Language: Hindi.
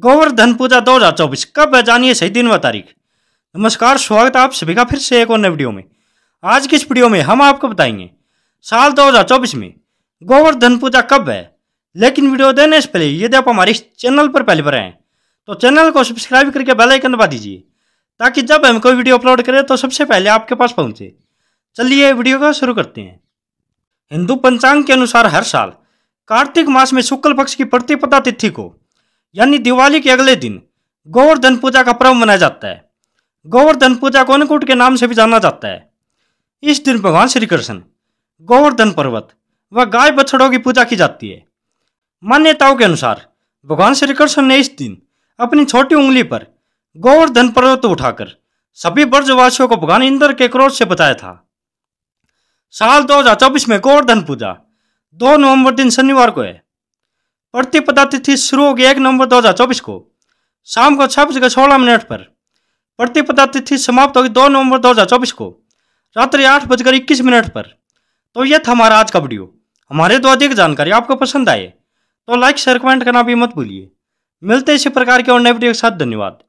गोवर्धन पूजा 2024 कब है जानिए सही दिन व तारीख नमस्कार स्वागत आप सभी का फिर से एक और नए वीडियो में आज की इस वीडियो में हम आपको बताएंगे साल 2024 में गोवर्धन पूजा कब है लेकिन वीडियो देने से पहले यदि आप हमारे चैनल पर पहले पर आए तो चैनल को सब्सक्राइब करके बेलाइकन दबा दीजिए ताकि जब हम कोई वीडियो अपलोड करें तो सबसे पहले आपके पास पहुँचे चलिए वीडियो का शुरू करते हैं हिंदू पंचांग के अनुसार हर साल कार्तिक मास में शुक्ल पक्ष की प्रतिपदा तिथि को यानी दिवाली के अगले दिन गोवर्धन पूजा का पर्व मनाया जाता है गोवर्धन पूजा कोनकूट के नाम से भी जाना जाता है इस दिन भगवान श्री कृष्ण गोवर्धन पर्वत व गाय बछड़ों की पूजा की जाती है मान्यताओं के अनुसार भगवान श्री कृष्ण ने इस दिन अपनी छोटी उंगली पर गोवर्धन पर्वत उठाकर सभी ब्रजवासियों को भगवान इंद्र के क्रोध से बचाया था साल 2024 में गोवर्धन पूजा 2 नवंबर दिन शनिवार को है प्रतिपदा तिथि शुरू होगी एक नवंबर चौबीस को शाम को छह बजकर सोलह मिनट पर प्रतिपदा तिथि समाप्त होगी दो नवंबर चौबीस को रात्रि आठ बजकर इक्कीस मिनट पर तो यह था हमारा आज का वीडियो हमारे द्वारा अधिक जानकारी आपको पसंद आए तो लाइक शेयर कमेंट करना भी मत भूलिए मिलते इसी प्रकार के और नए वीडियो के साथ धन्यवाद